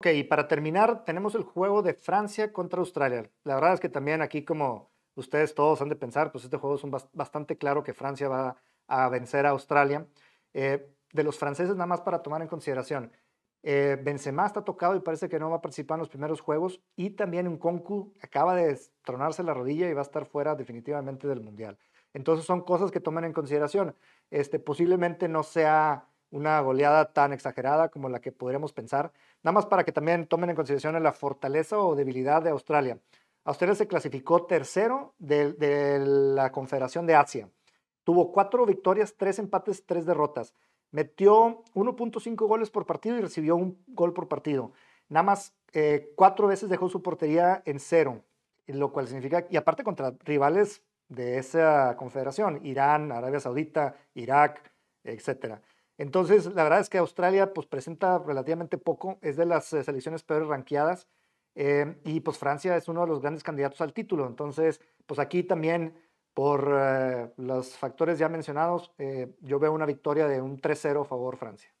Ok, y para terminar, tenemos el juego de Francia contra Australia. La verdad es que también aquí, como ustedes todos han de pensar, pues este juego es un bastante claro que Francia va a vencer a Australia. Eh, de los franceses, nada más para tomar en consideración, eh, Benzema está tocado y parece que no va a participar en los primeros juegos. Y también un concu acaba de tronarse la rodilla y va a estar fuera definitivamente del Mundial. Entonces son cosas que tomen en consideración. Este, posiblemente no sea una goleada tan exagerada como la que podríamos pensar, nada más para que también tomen en consideración la fortaleza o debilidad de Australia. Australia se clasificó tercero de, la Confederación de Asia. Tuvo cuatro victorias, tres empates, tres derrotas. Metió 1.5 goles por partido y recibió un gol por partido. Nada más eh, cuatro veces dejó su portería en cero, lo cual significa, y aparte contra rivales de esa confederación, Irán, Arabia Saudita, Irak, etcétera. Entonces, la verdad es que Australia pues, presenta relativamente poco, es de las eh, selecciones peores ranqueadas. Eh, y pues Francia es uno de los grandes candidatos al título. Entonces, pues aquí también, por eh, los factores ya mencionados, yo veo una victoria de un 3-0 a favor Francia.